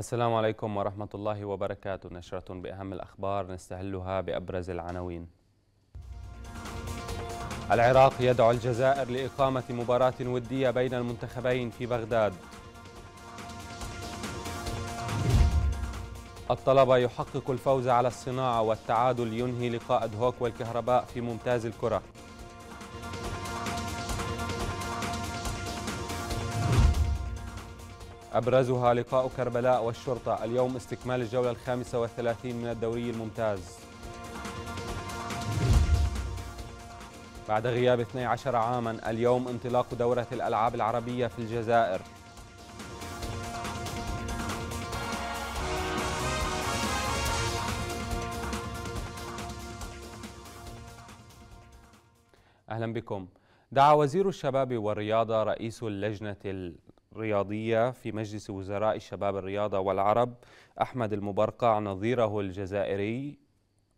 السلام عليكم ورحمة الله وبركاته نشرة بأهم الأخبار نستهلها بأبرز العناوين العراق يدعو الجزائر لإقامة مباراة ودية بين المنتخبين في بغداد الطلبة يحقق الفوز على الصناعة والتعادل ينهي لقاء هوك والكهرباء في ممتاز الكرة أبرزها لقاء كربلاء والشرطة اليوم استكمال الجولة الخامسة والثلاثين من الدوري الممتاز بعد غياب 12 عاما اليوم انطلاق دورة الألعاب العربية في الجزائر أهلا بكم دعا وزير الشباب والرياضة رئيس اللجنة رياضية في مجلس وزراء الشباب الرياضة والعرب أحمد المبرقع نظيره الجزائري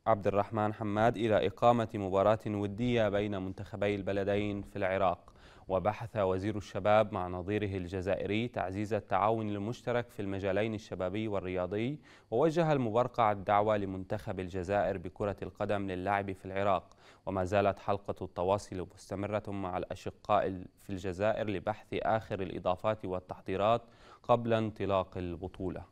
عبد الرحمن حماد إلى إقامة مباراة ودية بين منتخبي البلدين في العراق وبحث وزير الشباب مع نظيره الجزائري تعزيز التعاون المشترك في المجالين الشبابي والرياضي ووجه المبرقع الدعوة لمنتخب الجزائر بكرة القدم للعب في العراق وما زالت حلقة التواصل مستمرة مع الأشقاء في الجزائر لبحث آخر الإضافات والتحضيرات قبل انطلاق البطولة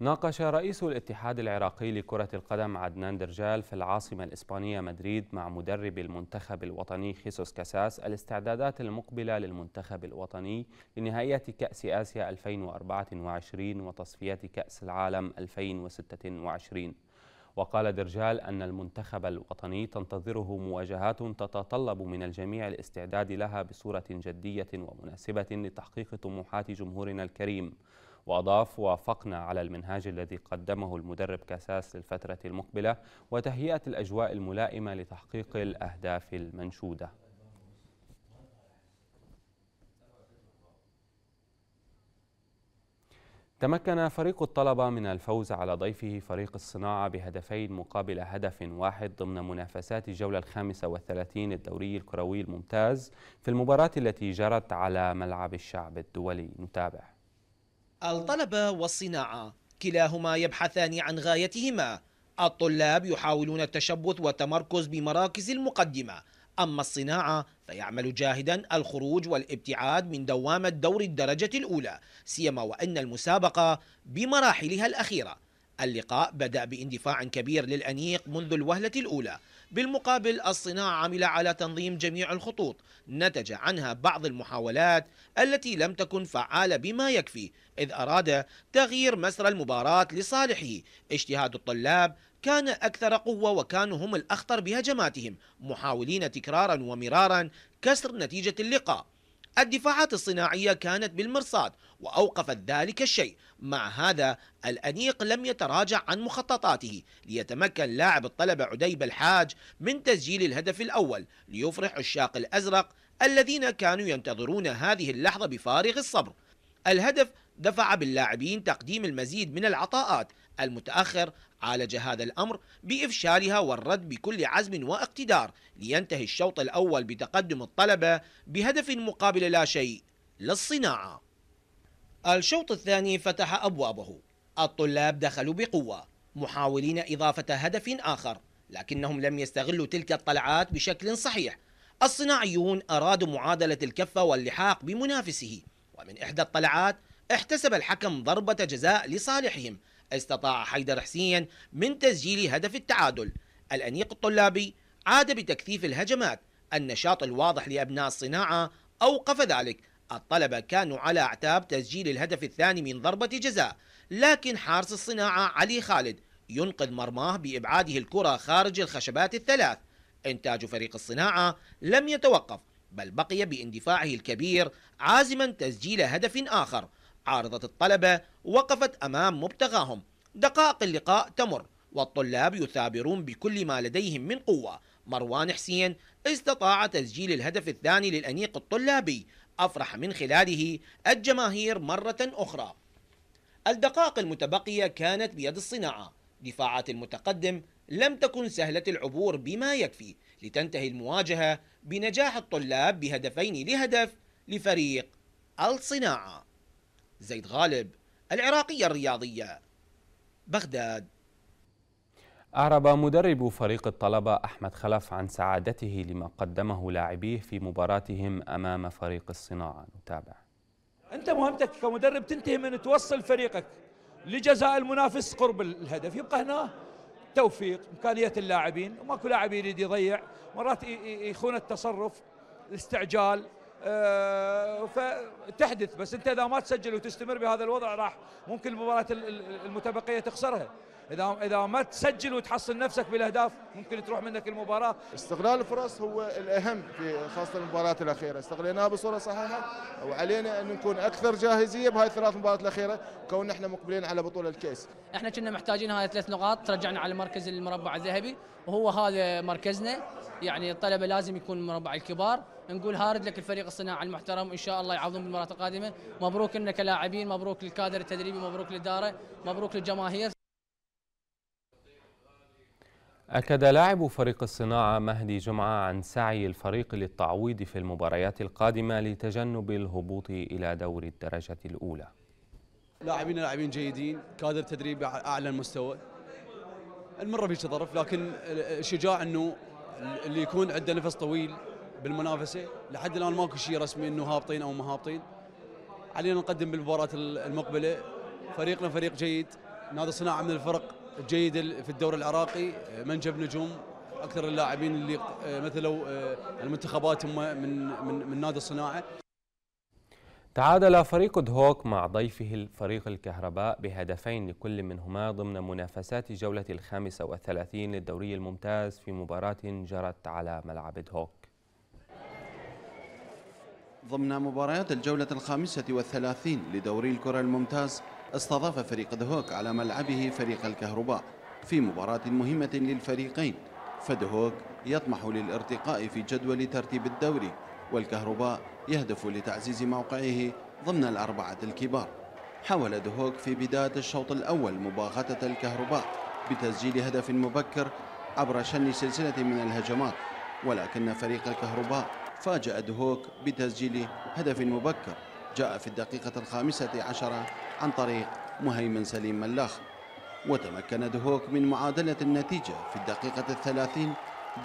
ناقش رئيس الاتحاد العراقي لكرة القدم عدنان درجال في العاصمة الإسبانية مدريد مع مدرب المنتخب الوطني خيسوس كاساس الاستعدادات المقبلة للمنتخب الوطني لنهائيات كأس آسيا 2024 وتصفيات كأس العالم 2026 وقال درجال أن المنتخب الوطني تنتظره مواجهات تتطلب من الجميع الاستعداد لها بصورة جدية ومناسبة لتحقيق طموحات جمهورنا الكريم وأضاف وافقنا على المنهاج الذي قدمه المدرب كاساس للفترة المقبلة وتهيئة الأجواء الملائمة لتحقيق الأهداف المنشودة تمكن فريق الطلبة من الفوز على ضيفه فريق الصناعة بهدفين مقابل هدف واحد ضمن منافسات الجولة الخامسة والثلاثين الدوري الكروي الممتاز في المباراة التي جرت على ملعب الشعب الدولي نتابع الطلبة والصناعة كلاهما يبحثان عن غايتهما الطلاب يحاولون التشبث والتمركز بمراكز المقدمة أما الصناعة فيعمل جاهدا الخروج والابتعاد من دوامة دور الدرجة الأولى سيما وأن المسابقة بمراحلها الأخيرة اللقاء بدأ باندفاع كبير للأنيق منذ الوهلة الأولى بالمقابل الصناعة عمل على تنظيم جميع الخطوط نتج عنها بعض المحاولات التي لم تكن فعالة بما يكفي إذ أراد تغيير مسرى المباراة لصالحه اجتهاد الطلاب كان أكثر قوة وكانوا هم الأخطر بهجماتهم محاولين تكرارا ومرارا كسر نتيجة اللقاء الدفاعات الصناعية كانت بالمرصاد وأوقفت ذلك الشيء مع هذا الأنيق لم يتراجع عن مخططاته ليتمكن لاعب الطلبة عديب الحاج من تسجيل الهدف الأول ليفرح عشاق الأزرق الذين كانوا ينتظرون هذه اللحظة بفارغ الصبر الهدف دفع باللاعبين تقديم المزيد من العطاءات المتأخر عالج هذا الأمر بإفشالها والرد بكل عزم واقتدار لينتهي الشوط الأول بتقدم الطلبة بهدف مقابل لا شيء للصناعة الشوط الثاني فتح أبوابه الطلاب دخلوا بقوة محاولين إضافة هدف آخر لكنهم لم يستغلوا تلك الطلعات بشكل صحيح الصناعيون أرادوا معادلة الكفة واللحاق بمنافسه ومن إحدى الطلعات احتسب الحكم ضربة جزاء لصالحهم استطاع حيدر حسين من تسجيل هدف التعادل الأنيق الطلابي عاد بتكثيف الهجمات النشاط الواضح لأبناء الصناعة أوقف ذلك الطلبة كانوا على أعتاب تسجيل الهدف الثاني من ضربة جزاء لكن حارس الصناعة علي خالد ينقذ مرماه بإبعاده الكرة خارج الخشبات الثلاث إنتاج فريق الصناعة لم يتوقف بل بقي باندفاعه الكبير عازما تسجيل هدف آخر عارضة الطلبة وقفت أمام مبتغاهم دقائق اللقاء تمر والطلاب يثابرون بكل ما لديهم من قوة مروان حسين استطاع تسجيل الهدف الثاني للأنيق الطلابي أفرح من خلاله الجماهير مرة أخرى الدقائق المتبقية كانت بيد الصناعة دفاعات المتقدم لم تكن سهلة العبور بما يكفي لتنتهي المواجهة بنجاح الطلاب بهدفين لهدف لفريق الصناعه زيد غالب العراقية الرياضية بغداد أعرب مدرب فريق الطلبة أحمد خلف عن سعادته لما قدمه لاعبيه في مباراتهم أمام فريق الصناعة نتابع أنت مهمتك كمدرب تنتهي من توصل فريقك لجزاء المنافس قرب الهدف يبقى هنا توفيق إمكانيات اللاعبين وماكو لاعب يريد يضيع مرات يخون التصرف الاستعجال آه، فتحدث بس انت اذا ما تسجل وتستمر بهذا الوضع راح ممكن المباراه المتبقيه تخسرها اذا اذا ما تسجل وتحصل نفسك بالاهداف ممكن تروح منك المباراه استغلال الفرص هو الاهم في خاصه المباريات الاخيره استغليناها بصوره صحيحه وعلينا ان نكون اكثر جاهزيه بهاي الثلاث مباريات الاخيره كون احنا مقبلين على بطوله الكاس احنا كنا محتاجين هاي الثلاث نقاط ترجعنا على مركز المربع الذهبي وهو هذا مركزنا يعني الطلبه لازم يكون مربع الكبار نقول هارد لك الفريق الصناعي المحترم وان شاء الله يعوضون بالمباراه القادمه مبروك لنا كلاعبين مبروك للكادر التدريبي مبروك للاداره مبروك للجماهير أكد لاعب فريق الصناعة مهدي جمعة عن سعي الفريق للتعويض في المباريات القادمة لتجنب الهبوط إلى دور الدرجة الأولى لاعبين لاعبين جيدين كادر تدريب أعلى المستوى المرة فيش ظرف لكن الشجاع أنه اللي يكون عنده نفس طويل بالمنافسة لحد الآن ماكو شيء رسمي أنه هابطين أو مهابطين علينا نقدم بالمباراة المقبلة فريقنا فريق جيد نادي الصناعة من الفرق جيد في الدوري العراقي آه، منجب نجوم اكثر اللاعبين اللي آه، مثلوا آه، المنتخبات هم من من من نادي الصناعه تعادل فريق دهوك مع ضيفه الفريق الكهرباء بهدفين لكل منهما ضمن منافسات الجولة الخامسة والثلاثين للدوري الممتاز في مباراة جرت على ملعب دهوك ضمن مباريات الجولة الخامسة والثلاثين لدوري الكرة الممتاز استضاف فريق دهوك على ملعبه فريق الكهرباء في مباراة مهمة للفريقين فدهوك يطمح للارتقاء في جدول ترتيب الدوري والكهرباء يهدف لتعزيز موقعه ضمن الأربعة الكبار حاول دهوك في بداية الشوط الأول مباغتة الكهرباء بتسجيل هدف مبكر عبر شن سلسلة من الهجمات ولكن فريق الكهرباء فاجأ دهوك بتسجيل هدف مبكر جاء في الدقيقة الخامسة عشرة عن طريق مهيمن سليم ملاخ وتمكن دهوك من معادلة النتيجة في الدقيقة الثلاثين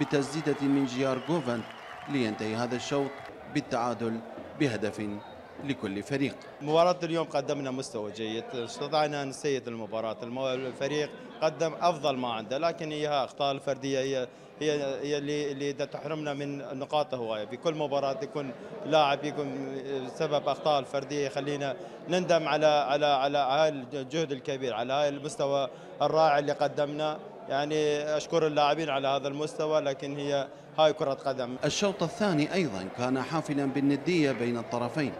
بتسديدة من جيار جوفن لينتهي هذا الشوط بالتعادل بهدف لكل فريق مباراة اليوم قدمنا مستوى جيد استطعنا أن نسيد المباراة الفريق قدم أفضل ما عنده لكن هي أخطاء الفردية هي هي هي اللي اللي تحرمنا من نقاط هوايه في كل مباراه يكون لاعب يكون سبب اخطاء الفرديه يخلينا نندم على على على هاي الجهد الكبير على هاي المستوى الرائع اللي قدمناه يعني اشكر اللاعبين على هذا المستوى لكن هي هاي كره قدم الشوط الثاني ايضا كان حافلا بالنديه بين الطرفين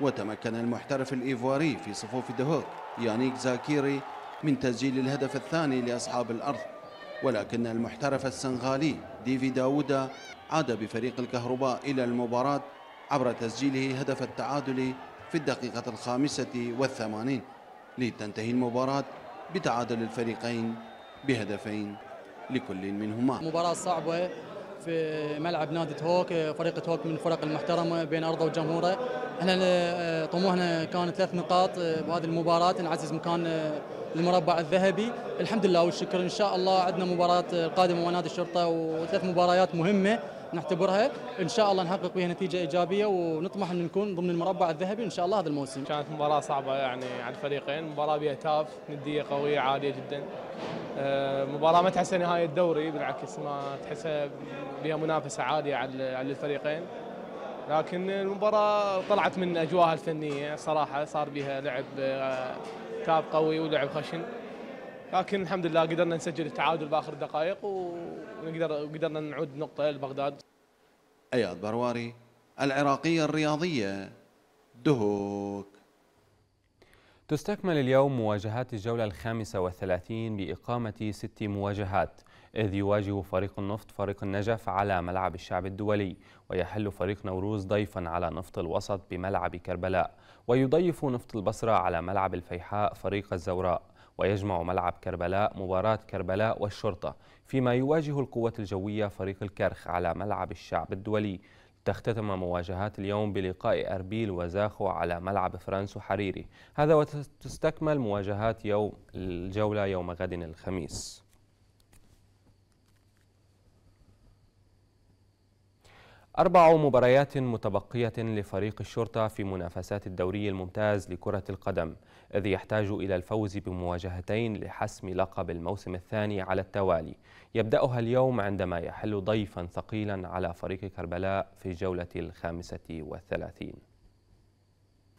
وتمكن المحترف الإيفواري في صفوف دهوك يانيك زاكيري من تسجيل الهدف الثاني لأصحاب الأرض ولكن المحترف السنغالي ديفي داودا عاد بفريق الكهرباء إلى المباراة عبر تسجيله هدف التعادل في الدقيقة الخامسة والثمانين لتنتهي المباراة بتعادل الفريقين بهدفين لكل منهما مباراة صعبة في ملعب نادي هوك فريق هوك من الفرق المحترمه بين ارضه وجمهوره احنا آه، طموحنا كان ثلاث نقاط آه، بهذه المباراه نعزز مكان آه، المربع الذهبي الحمد لله والشكر ان شاء الله عندنا مباراه القادمه ونادي الشرطه وثلاث مباريات مهمه نعتبرها ان شاء الله نحقق بها نتيجه ايجابيه ونطمح ان نكون ضمن المربع الذهبي ان شاء الله هذا الموسم كانت مباراه صعبه يعني على الفريقين مباراه بها تاف نديه قويه عاليه جدا آه، مباراه ما تحسها نهايه الدوري بالعكس ما تحسها بها منافسه عاليه على الفريقين لكن المباراه طلعت من اجواءها الفنيه صراحه صار بها لعب آه، كاب قوي ولعب خشن لكن الحمد لله قدرنا نسجل التعادل باخر الدقائق ونقدر قدرنا نعود نقطه لبغداد اياد برواري العراقيه الرياضيه دهوك تستكمل اليوم مواجهات الجولة الخامسة والثلاثين بإقامة ست مواجهات إذ يواجه فريق النفط فريق النجف على ملعب الشعب الدولي ويحل فريق نوروز ضيفا على نفط الوسط بملعب كربلاء ويضيف نفط البصرة على ملعب الفيحاء فريق الزوراء ويجمع ملعب كربلاء مباراة كربلاء والشرطة فيما يواجه القوة الجوية فريق الكرخ على ملعب الشعب الدولي تختتم مواجهات اليوم بلقاء أربيل وزاخو على ملعب فرانسو حريري هذا وتستكمل مواجهات يوم الجولة يوم غد الخميس أربع مباريات متبقية لفريق الشرطة في منافسات الدوري الممتاز لكرة القدم إذ يحتاج إلى الفوز بمواجهتين لحسم لقب الموسم الثاني على التوالي يبدأها اليوم عندما يحل ضيفا ثقيلا على فريق كربلاء في الجولة الخامسة والثلاثين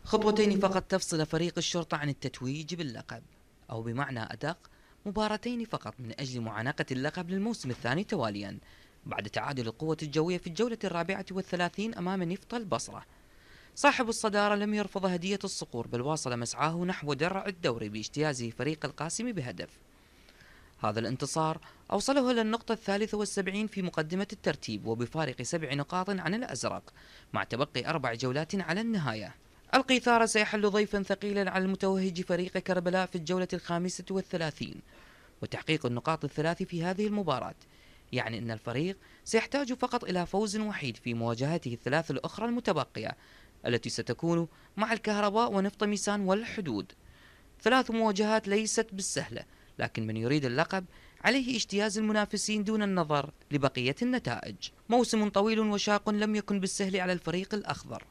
خطوتين فقط تفصل فريق الشرطة عن التتويج باللقب أو بمعنى أدق مباراتين فقط من أجل معانقة اللقب للموسم الثاني تواليا بعد تعادل القوة الجوية في الجولة الرابعة والثلاثين أمام نفط البصرة صاحب الصدارة لم يرفض هدية الصقور بل واصل مسعاه نحو درع الدوري باجتيازه فريق القاسم بهدف هذا الانتصار أوصله إلى النقطة الثالثة والسبعين في مقدمة الترتيب وبفارق سبع نقاط عن الأزرق مع تبقي أربع جولات على النهاية القيثارة سيحل ضيفا ثقيلا على المتوهج فريق كربلاء في الجولة الخامسة والثلاثين وتحقيق النقاط الثلاث في هذه المباراة يعني أن الفريق سيحتاج فقط إلى فوز وحيد في مواجهته الثلاث الأخرى المتبقية التي ستكون مع الكهرباء ونفط ميسان والحدود ثلاث مواجهات ليست بالسهلة لكن من يريد اللقب عليه اجتياز المنافسين دون النظر لبقية النتائج موسم طويل وشاق لم يكن بالسهل على الفريق الأخضر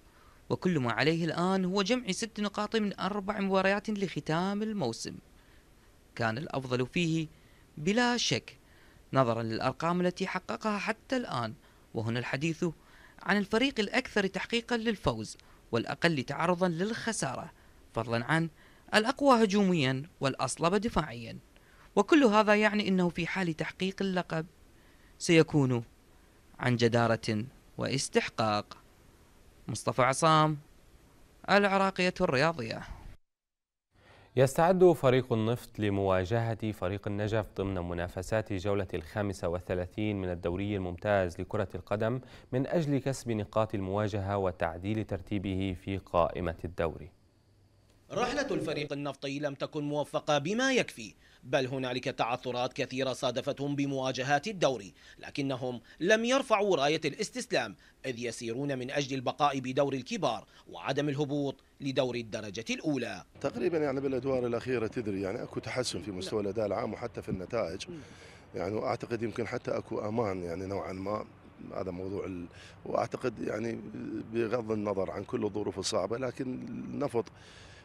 وكل ما عليه الآن هو جمع ست نقاط من أربع مباريات لختام الموسم كان الأفضل فيه بلا شك نظرا للأرقام التي حققها حتى الآن وهنا الحديث عن الفريق الأكثر تحقيقا للفوز والأقل تعرضا للخسارة فضلا عن الأقوى هجوميا والأصلب دفاعيا وكل هذا يعني أنه في حال تحقيق اللقب سيكون عن جدارة واستحقاق مصطفى عصام العراقية الرياضية يستعد فريق النفط لمواجهة فريق النجف ضمن منافسات جولة الخامسة والثلاثين من الدوري الممتاز لكرة القدم من أجل كسب نقاط المواجهة وتعديل ترتيبه في قائمة الدوري رحلة الفريق النفطي لم تكن موفقة بما يكفي بل هنالك تعثرات كثيرة صادفتهم بمواجهات الدوري لكنهم لم يرفعوا راية الاستسلام إذ يسيرون من أجل البقاء بدور الكبار وعدم الهبوط لدور الدرجة الأولى تقريبا يعني بالأدوار الأخيرة تدري يعني أكو تحسن في مستوى نعم. الأداء العام وحتى في النتائج يعني وأعتقد يمكن حتى أكو أمان يعني نوعا ما هذا موضوع ال... واعتقد يعني بغض النظر عن كل الظروف الصعبه لكن النفط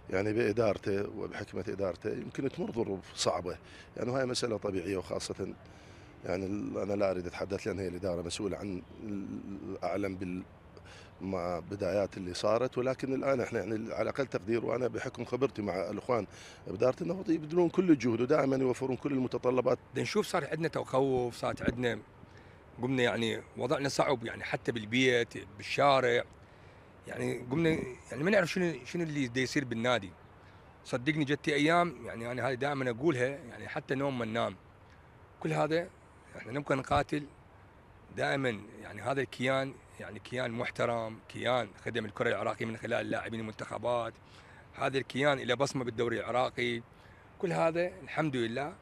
يعني بادارته وبحكمه ادارته يمكن تمر ظروف صعبه يعني هاي مساله طبيعيه وخاصه يعني انا لا اريد اتحدث لان هي الاداره مسؤوله عن اعلم بال مع بدايات اللي صارت ولكن الان احنا يعني على اقل تقدير وانا بحكم خبرتي مع الاخوان باداره النفط يبذلون كل الجهد ودائما يوفرون كل المتطلبات. نشوف صار عندنا تخوف، صارت عندنا قمنا يعني وضعنا صعب يعني حتى بالبيت بالشارع يعني قمنا يعني ما نعرف شنو شنو اللي دا يصير بالنادي صدقني جت ايام يعني انا هذه دائما اقولها يعني حتى نوم ما ننام كل هذا احنا نبقى نقاتل دائما يعني هذا الكيان يعني كيان محترم كيان خدم الكره العراقيه من خلال اللاعبين المنتخبات هذا الكيان له بصمه بالدوري العراقي كل هذا الحمد لله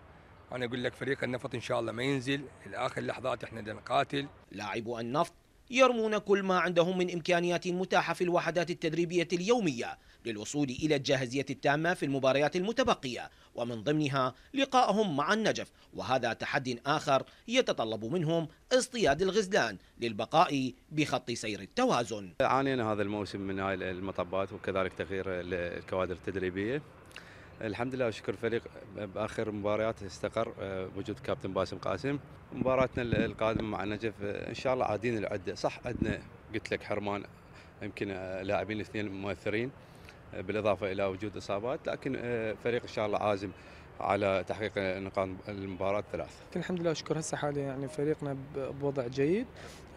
انا اقول لك فريق النفط ان شاء الله ما ينزل لاخر لحظات احنا بدنا نقاتل لاعب النفط يرمون كل ما عندهم من إمكانيات متاحة في الوحدات التدريبية اليومية للوصول إلى الجاهزية التامة في المباريات المتبقية ومن ضمنها لقائهم مع النجف وهذا تحدي آخر يتطلب منهم اصطياد الغزلان للبقاء بخط سير التوازن عانينا هذا الموسم من هاي المطبات وكذلك تغيير الكوادر التدريبية الحمد لله وشكر الفريق باخر مباريات استقر آه، وجود كابتن باسم قاسم مباراتنا القادمه مع النجف آه، ان شاء الله عادين العده صح عندنا قلت لك حرمان يمكن آه، لاعبين اثنين مؤثرين بالاضافه الى وجود اصابات لكن فريق ان شاء الله عازم على تحقيق نقاط المباراه الثلاث. الحمد لله اشكر هسه حاليا يعني فريقنا بوضع جيد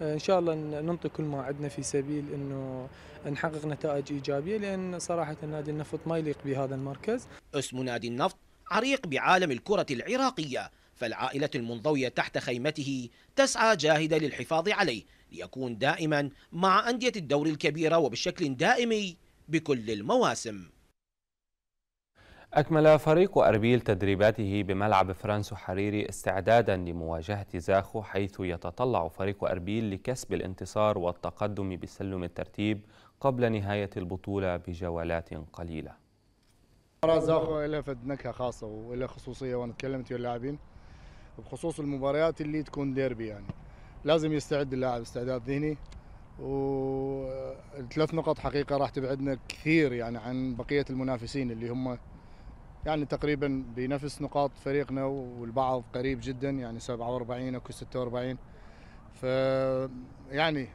آه، ان شاء الله ننطي كل ما عندنا في سبيل انه نحقق نتائج ايجابيه لان صراحه نادي النفط ما يليق بهذا المركز. اسم نادي النفط عريق بعالم الكره العراقيه فالعائله المنضويه تحت خيمته تسعى جاهده للحفاظ عليه ليكون دائما مع انديه الدوري الكبيره وبشكل دائمي بكل المواسم. أكمل فريق أربيل تدريباته بملعب فرانسو حريري استعدادا لمواجهة زاخو حيث يتطلع فريق أربيل لكسب الانتصار والتقدم بسلم الترتيب قبل نهاية البطولة بجولات قليلة مباراة زاخو لها فد نكهة خاصة ولها خصوصية وأنا تكلمت ويا اللاعبين بخصوص المباريات اللي تكون ديربي يعني لازم يستعد اللاعب استعداد ذهني والثلاث نقط حقيقة راح تبعدنا كثير يعني عن بقية المنافسين اللي هم يعني تقريبا بنفس نقاط فريقنا والبعض قريب جدا يعني 47 اكو 46 ف يعني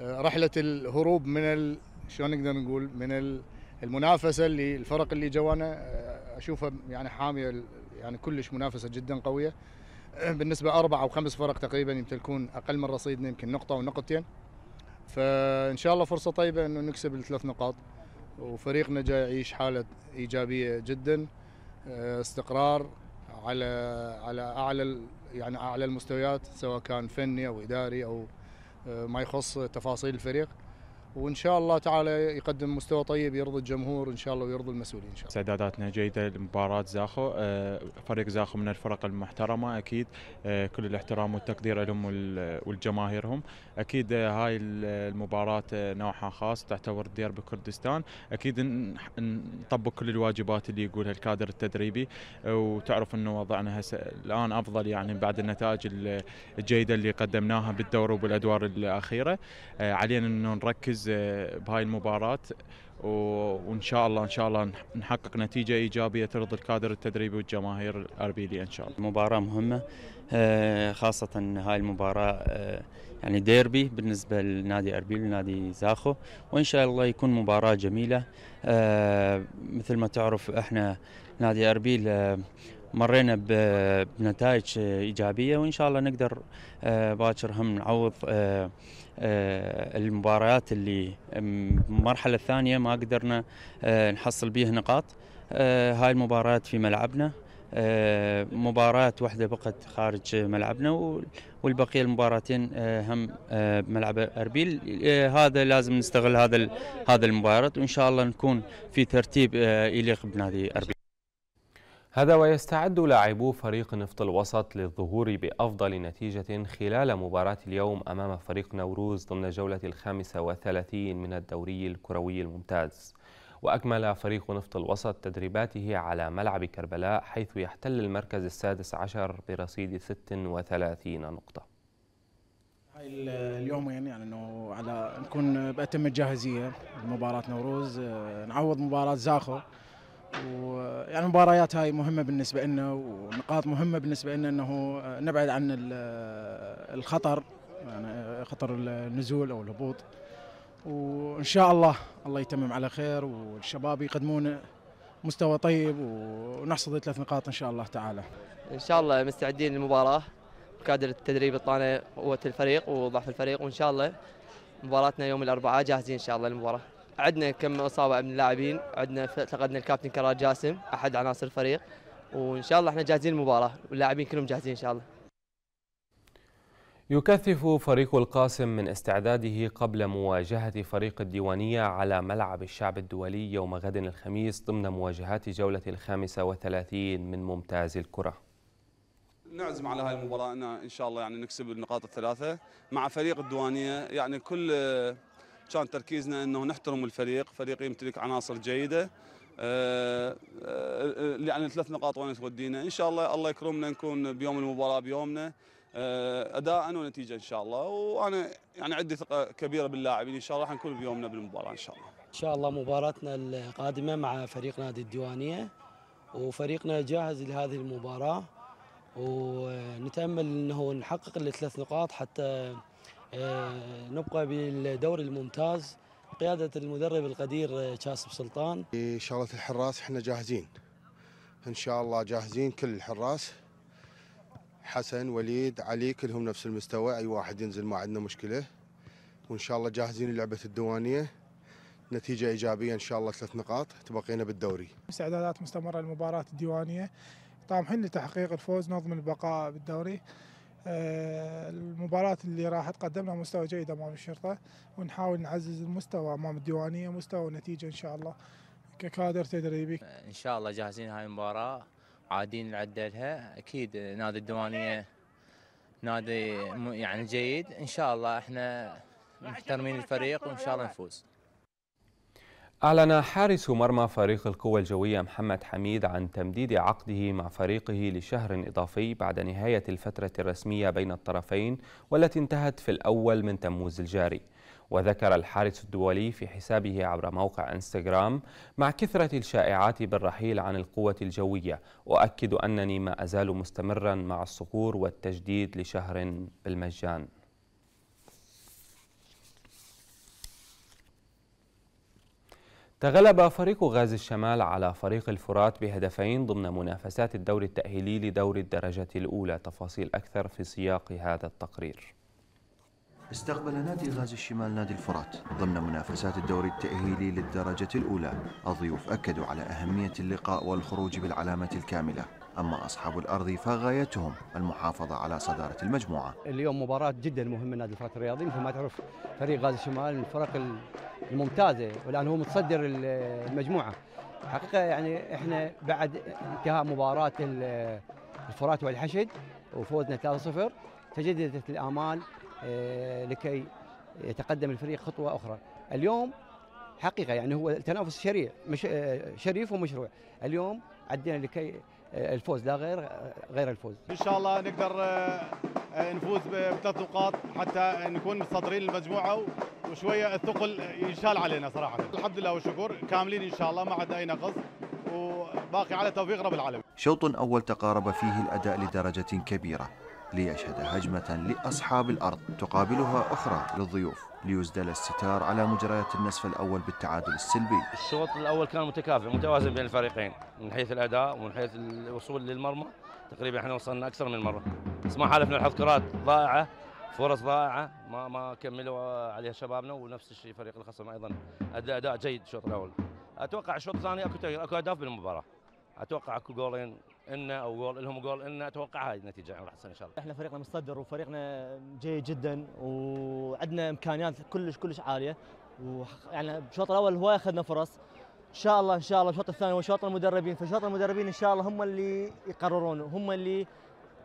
آه، رحله الهروب من ال... شلون نقدر نقول من المنافسه اللي الفرق اللي جوانا آه، اشوفها يعني حاميه يعني كلش منافسه جدا قويه آه، بالنسبه اربع او خمس فرق تقريبا يمتلكون اقل من رصيدنا يمكن نقطه ونقطتين فان شاء الله فرصه طيبه انه نكسب الثلاث نقاط وفريقنا جاي يعيش حالة إيجابية جدا آه، استقرار على على أعلى يعني أعلى المستويات سواء كان فني أو إداري أو آه، ما يخص تفاصيل الفريق وان شاء الله تعالى يقدم مستوى طيب يرضي الجمهور ان شاء الله ويرضي المسؤولين ان شاء الله. استعداداتنا جيده لمباراه زاخو آه، فريق زاخو من الفرق المحترمه اكيد آه، كل الاحترام والتقدير لهم والجماهيرهم اكيد آه، هاي المباراه نوعها خاص تعتبر دير بكردستان اكيد نطبق كل الواجبات اللي يقولها الكادر التدريبي وتعرف انه وضعنا هسه الان افضل يعني بعد النتائج الجيده اللي قدمناها بالدور وبالادوار الاخيره علينا انه نركز آه، بهاي المباراة وان شاء الله ان شاء الله نحقق نتيجه ايجابيه ترضي الكادر التدريبي والجماهير الاربيليه ان شاء الله. مباراة مهمه آه، خاصه هاي المباراه آه، يعني ديربي بالنسبه لنادي اربيل ونادي زاخو وان شاء الله يكون مباراه جميله مثل ما تعرف احنا نادي اربيل مرينا بنتائج ايجابيه وان شاء الله نقدر باكر هم نعوض آه، المباريات اللي المرحلة الثانيه ما قدرنا آه، نحصل بيها نقاط آه، هاي المباريات في ملعبنا مباراة واحدة بقت خارج ملعبنا والبقية المباراتين هم ملعب أربيل هذا لازم نستغل هذا هذا المباراة وإن شاء الله نكون في ترتيب يليق بنادي أربيل هذا ويستعد لاعبو فريق نفط الوسط للظهور بأفضل نتيجة خلال مباراة اليوم أمام فريق نوروز ضمن الجولة الخامسة وثلاثين من الدوري الكروي الممتاز وأكمل فريق نفط الوسط تدريباته على ملعب كربلاء حيث يحتل المركز السادس عشر برصيد 36 نقطة اليوم يعني, يعني انه على نكون باتم الجاهزيه لمباراه نوروز آه، نعوض مباراه زاخو ويعني المباريات هاي مهمه بالنسبه لنا ونقاط مهمه بالنسبه لنا انه آه، نبعد عن آه، الخطر يعني آه، خطر النزول او الهبوط وان شاء الله الله يتمم على خير والشباب يقدمون مستوى طيب ونحصد ثلاث نقاط ان شاء الله تعالى. ان شاء الله مستعدين للمباراه كادر التدريب اعطانا قوه الفريق وضعف الفريق وان شاء الله مباراتنا يوم الاربعاء جاهزين ان شاء الله للمباراه. عندنا كم اصابه من اللاعبين عندنا فقدنا الكابتن كرار جاسم احد عناصر الفريق وان شاء الله احنا جاهزين المباراه واللاعبين كلهم جاهزين ان شاء الله يكثف فريق القاسم من استعداده قبل مواجهة فريق الديوانية على ملعب الشعب الدولي يوم غد الخميس ضمن مواجهات جولة الخامسة وثلاثين من ممتاز الكرة نعزم على هذه المباراة إن شاء الله يعني نكسب النقاط الثلاثة مع فريق الديوانية يعني كل كان تركيزنا انه نحترم الفريق، فريق يمتلك عناصر جيده. اللي آه، آه، آه، يعني ثلاث نقاط وين تودينا، ان شاء الله الله يكرمنا نكون بيوم المباراه بيومنا اداء ونتيجه ان شاء الله، وانا يعني عندي ثقه كبيره باللاعبين ان شاء الله راح نكون بيومنا بالمباراه ان شاء الله. ان شاء الله مباراتنا القادمه مع فريق نادي الديوانيه وفريقنا جاهز لهذه المباراه ونتامل انه نحقق الثلاث نقاط حتى آه، نبقى بالدوري الممتاز قيادة المدرب القدير شاسب آه، سلطان إن شاء الله الحراس احنا جاهزين إن شاء الله جاهزين كل الحراس حسن وليد علي كلهم نفس المستوى أي واحد ينزل ما عندنا مشكلة وإن شاء الله جاهزين للعبة الديوانية نتيجة إيجابية إن شاء الله ثلاث نقاط تبقينا بالدوري استعدادات مستمرة للمباراة الديوانية طامحين لتحقيق الفوز نضمن البقاء بالدوري آه، المباراة اللي راحت قدمنا مستوى جيد أمام الشرطة ونحاول نعزز المستوى أمام الديوانية مستوى ونتيجة إن شاء الله ككادر تدريبي إن شاء الله جاهزين هاي المباراة عادين نعدلها أكيد نادي الديوانية نادي يعني جيد إن شاء الله إحنا محترمين الفريق وإن شاء الله نفوز أعلن حارس مرمى فريق القوى الجوية محمد حميد عن تمديد عقده مع فريقه لشهر إضافي بعد نهاية الفترة الرسمية بين الطرفين والتي انتهت في الأول من تموز الجاري وذكر الحارس الدولي في حسابه عبر موقع انستغرام مع كثرة الشائعات بالرحيل عن القوة الجوية أؤكد أنني ما أزال مستمرا مع الصقور والتجديد لشهر بالمجان تغلب فريق غاز الشمال على فريق الفرات بهدفين ضمن منافسات الدور التأهيلي لدور الدرجة الأولى تفاصيل أكثر في سياق هذا التقرير استقبل نادي غاز الشمال نادي الفرات ضمن منافسات الدوري التأهيلي للدرجة الأولى الضيوف أكدوا على أهمية اللقاء والخروج بالعلامة الكاملة أما أصحاب الأرض فغايتهم المحافظة على صدارة المجموعة اليوم مباراة جدا مهمة نادي الفرات الرياضي مثل ما تعرف فريق غازي الشمال من الفرق الممتازة والآن هو متصدر المجموعة حقيقة يعني إحنا بعد انتهاء مباراة الفرات والحشد وفوزنا 3-0 تجددت الآمال آه، لكي يتقدم الفريق خطوة أخرى اليوم حقيقه يعني هو التنافس شريع مش آه، شريف ومشروع اليوم عدينا لكي الفوز لا غير غير الفوز ان شاء الله نقدر آه، آه، نفوز بثلاث نقاط حتى نكون متصدرين المجموعه وشويه الثقل ينشال علينا صراحه الحمد لله والشكر كاملين ان شاء الله ما عاد اي نقص وباقي على توفيق رب العالمين شوط اول تقارب فيه الاداء لدرجه كبيره ليشهد هجمة لأصحاب الأرض تقابلها أخرى للضيوف ليزدل الستار على مجريات النصف الأول بالتعادل السلبي الشوط الأول كان متكافئ متوازن بين الفريقين من حيث الأداء ومن حيث الوصول للمرمى تقريبا احنا وصلنا أكثر من مرة بس ما حالفنا الحظ كرات ضائعة فرص ضائعة ما ما كملوا عليها شبابنا ونفس الشيء فريق الخصم أيضا أداء أداء جيد الشوط الأول أتوقع الشوط الثاني أكو تغيير أكو أهداف بالمباراة أتوقع أكو جولين ان او جول لهم جول ان اتوقع هاي النتيجه يعني راح تصير ان شاء الله. احنا فريقنا مصدر وفريقنا جيد جدا وعندنا امكانيات كلش كلش عاليه ويعني بالشوط الاول هواي اخذنا فرص ان شاء الله ان شاء الله الشوط الثاني وشوط المدربين فشوط المدربين ان شاء الله هم اللي يقررون هم اللي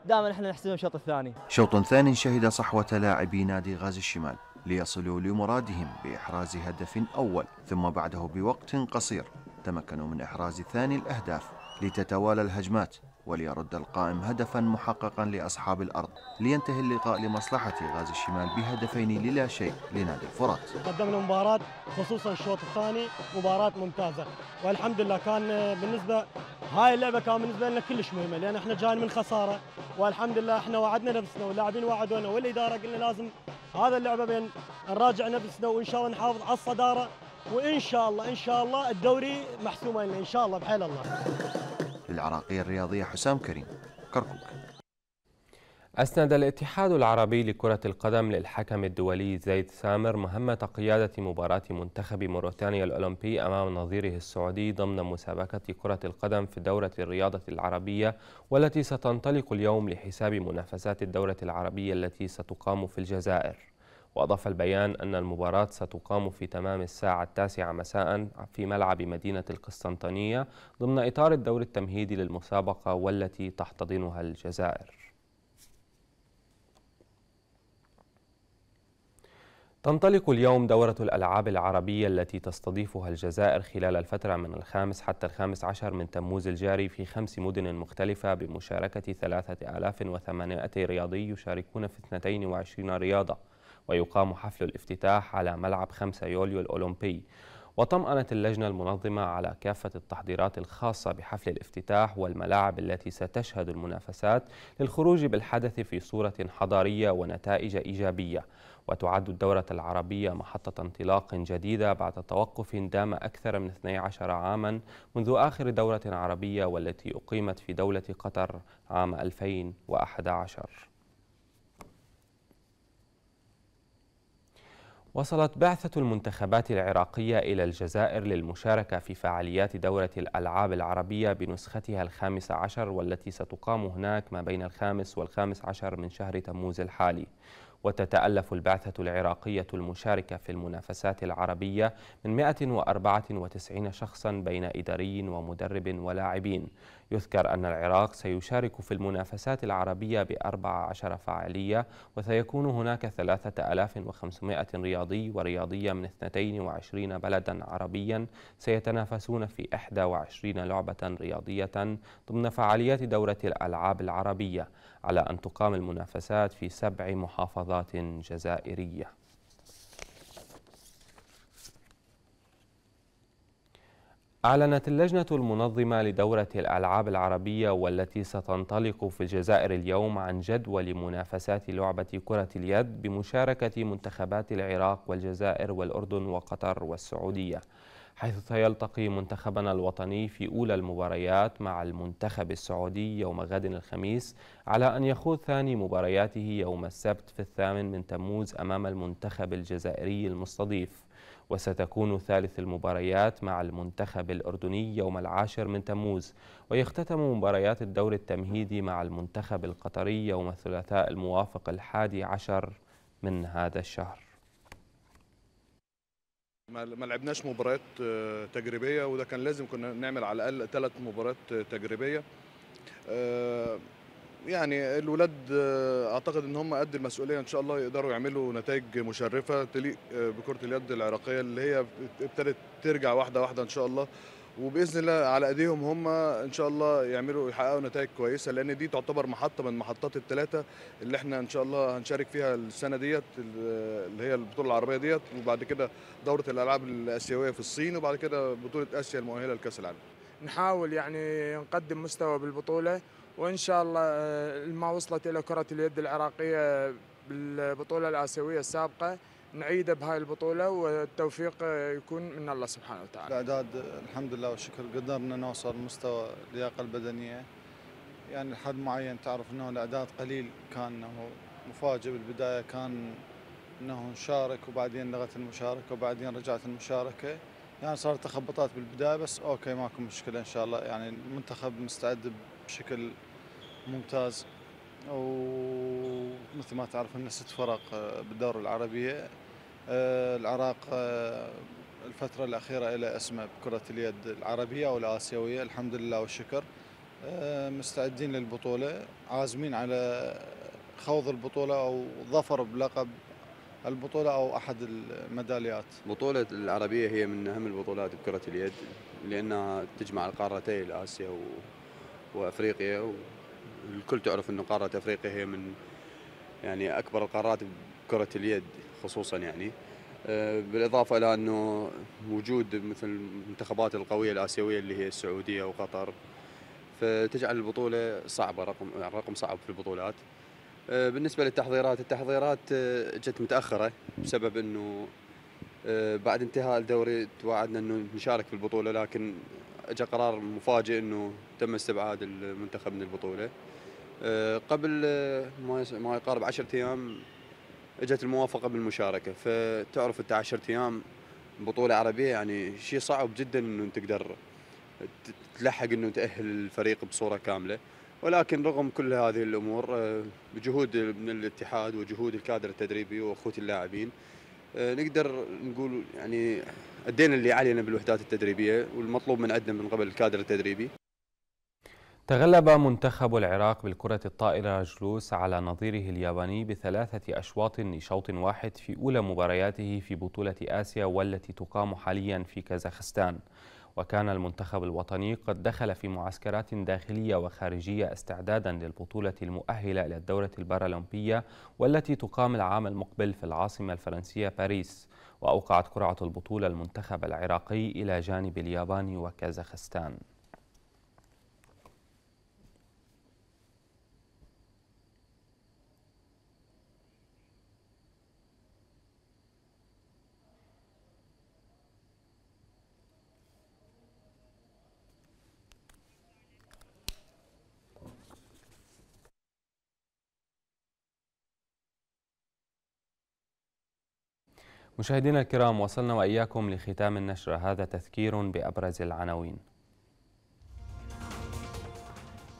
دائما احنا نحسبهم الشوط الثاني. شوط ثاني شهد صحوه لاعبي نادي غازي الشمال ليصلوا لمرادهم باحراز هدف اول ثم بعده بوقت قصير تمكنوا من احراز ثاني الاهداف لتتوالى الهجمات وليرد القائم هدفا محققا لأصحاب الأرض لينتهي اللقاء لمصلحة غاز الشمال بهدفين للا شيء لنادي الفرات قدمنا مباراة خصوصا الشوط الثاني مباراة ممتازة والحمد لله كان بالنسبة هاي اللعبة كان بالنسبة لنا كلش مهمة لأن احنا جايين من خسارة والحمد لله احنا وعدنا نفسنا واللاعبين وعدونا والإدارة قلنا لازم هذا اللعبة بين نراجع نفسنا وإن شاء الله نحافظ على الصدارة وان شاء الله ان شاء الله الدوري محسوم لنا ان شاء الله بحال الله. للعراقيه الرياضيه حسام كريم كركوك. أسند الاتحاد العربي لكرة القدم للحكم الدولي زيد سامر مهمة قيادة مباراة منتخب موريتانيا الأولمبي أمام نظيره السعودي ضمن مسابقة كرة القدم في دورة الرياضة العربية والتي ستنطلق اليوم لحساب منافسات الدورة العربية التي ستقام في الجزائر وأضاف البيان أن المباراة ستقام في تمام الساعة التاسعة مساء في ملعب مدينة القسطنطينية ضمن إطار الدور التمهيدي للمسابقة والتي تحتضنها الجزائر تنطلق اليوم دورة الألعاب العربية التي تستضيفها الجزائر خلال الفترة من الخامس حتى الخامس عشر من تموز الجاري في خمس مدن مختلفة بمشاركة 3800 رياضي يشاركون في 22 رياضة ويقام حفل الافتتاح على ملعب 5 يوليو الأولمبي وطمأنت اللجنة المنظمة على كافة التحضيرات الخاصة بحفل الافتتاح والملاعب التي ستشهد المنافسات للخروج بالحدث في صورة حضارية ونتائج إيجابية وتعد الدورة العربية محطة انطلاق جديدة بعد توقف دام أكثر من 12 عاما منذ آخر دورة عربية والتي أقيمت في دولة قطر عام 2011 وصلت بعثة المنتخبات العراقية إلى الجزائر للمشاركة في فعاليات دورة الألعاب العربية بنسختها الخامس عشر والتي ستقام هناك ما بين الخامس والخامس عشر من شهر تموز الحالي وتتألف البعثة العراقية المشاركة في المنافسات العربية من 194 شخصا بين إداري ومدرب ولاعبين يذكر أن العراق سيشارك في المنافسات العربية بأربع عشر فعالية وسيكون هناك ثلاثة ألاف وخمسمائة رياضي ورياضية من 22 بلدا عربيا سيتنافسون في 21 لعبة رياضية ضمن فعاليات دورة الألعاب العربية على أن تقام المنافسات في سبع محافظات جزائرية أعلنت اللجنة المنظمة لدورة الألعاب العربية والتي ستنطلق في الجزائر اليوم عن جدول منافسات لعبة كرة اليد بمشاركة منتخبات العراق والجزائر والأردن وقطر والسعودية حيث سيلتقي منتخبنا الوطني في أولى المباريات مع المنتخب السعودي يوم غد الخميس على أن يخوض ثاني مبارياته يوم السبت في الثامن من تموز أمام المنتخب الجزائري المستضيف وستكون ثالث المباريات مع المنتخب الأردني يوم العاشر من تموز ويختتم مباريات الدور التمهيدي مع المنتخب القطري يوم الثلاثاء الموافق الحادي عشر من هذا الشهر ما لعبناش مباريات آه، تجريبيه وده كان لازم كنا نعمل على الاقل ثلاث مباريات آه، تجريبيه آه، يعني الولاد آه، اعتقد ان هم قد المسؤوليه ان شاء الله يقدروا يعملوا نتائج مشرفه تليق آه، بكره اليد العراقيه اللي هي ابتدت ترجع واحده واحده ان شاء الله وباذن الله على ايديهم هم ان شاء الله يعملوا يحققوا نتائج كويسه لان دي تعتبر محطه من محطات الثلاثه اللي احنا ان شاء الله هنشارك فيها السنه ديت اللي هي البطوله العربيه ديت وبعد كده دوره الالعاب الاسيويه في الصين وبعد كده بطوله اسيا المؤهله لكاس العالم. نحاول يعني نقدم مستوى بالبطوله وان شاء الله آه، ما وصلت الى كره اليد العراقيه بالبطوله الاسيويه السابقه نعيده بهاي البطوله والتوفيق آه، يكون من الله سبحانه وتعالى. الاعداد الحمد لله والشكر قدرنا نوصل مستوى اللياقه البدنيه يعني لحد معين تعرف انه الاعداد قليل كان انه مفاجئ بالبدايه كان انه نشارك وبعدين لغت المشاركه وبعدين رجعت المشاركه يعني صارت تخبطات بالبدايه بس اوكي ماكو مشكله ان شاء الله يعني المنتخب مستعد بشكل ممتاز ومثل ما تعرف ان ست فرق آه، بالدوري العربيه آه، العراق آه، الفترة الأخيرة إلى اسمه بكرة اليد العربية أو الآسيوية الحمد لله والشكر مستعدين للبطولة عازمين على خوض البطولة أو ظفر بلقب البطولة أو أحد الميداليات بطولة العربية هي من أهم البطولات بكرة اليد لأنها تجمع القارتين الاسيا و... وافريقيا والكل تعرف انه قاره افريقيا هي من يعني اكبر القارات بكره اليد خصوصا يعني آه، بالاضافه الى انه وجود مثل المنتخبات القويه الاسيويه اللي هي السعوديه وقطر فتجعل البطوله صعبه رقم رقم صعب في البطولات آه، بالنسبه للتحضيرات التحضيرات آه، جت متاخره بسبب انه بعد انتهاء الدوري توعدنا انه نشارك في البطوله لكن اجى قرار مفاجئ انه تم استبعاد المنتخب من البطوله آه، قبل آه، ما يقارب 10 ايام اجت الموافقه بالمشاركه فتعرف انت 10 ايام بطوله عربيه يعني شيء صعب جدا انه تقدر تلحق انه تاهل الفريق بصوره كامله ولكن رغم كل هذه الامور آه، بجهود من الاتحاد وجهود الكادر التدريبي واخوه اللاعبين نقدر نقول يعني ادينا اللي علينا بالوحدات التدريبيه والمطلوب من عندنا من قبل الكادر التدريبي تغلب منتخب العراق بالكرة الطائرة جلوس على نظيره الياباني بثلاثة أشواط لشوط واحد في أولى مبارياته في بطولة آسيا والتي تقام حاليا في كازاخستان وكان المنتخب الوطني قد دخل في معسكرات داخلية وخارجية استعدادا للبطولة المؤهلة إلى الدورة البارالمبية والتي تقام العام المقبل في العاصمة الفرنسية باريس وأوقعت قرعة البطولة المنتخب العراقي إلى جانب اليابان وكازاخستان مشاهدينا الكرام وصلنا وإياكم لختام النشرة هذا تذكير بأبرز العناوين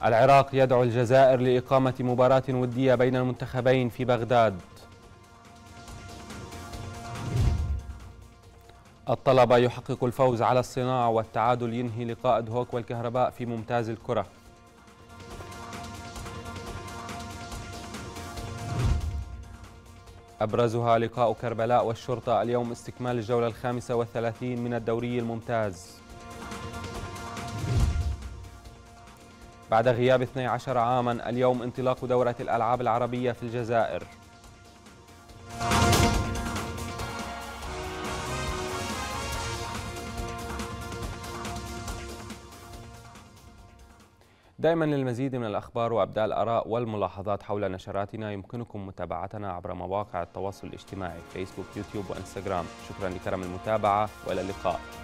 العراق يدعو الجزائر لإقامة مباراة ودية بين المنتخبين في بغداد الطلبة يحقق الفوز على الصناعة والتعادل ينهي لقاء دهوك والكهرباء في ممتاز الكرة أبرزها لقاء كربلاء والشرطة اليوم استكمال الجولة الخامسة والثلاثين من الدوري الممتاز بعد غياب 12 عاما اليوم انطلاق دورة الألعاب العربية في الجزائر دائما للمزيد من الأخبار وأبداء الآراء والملاحظات حول نشراتنا يمكنكم متابعتنا عبر مواقع التواصل الاجتماعي فيسبوك يوتيوب وإنستغرام شكرا لكرم المتابعة وإلى اللقاء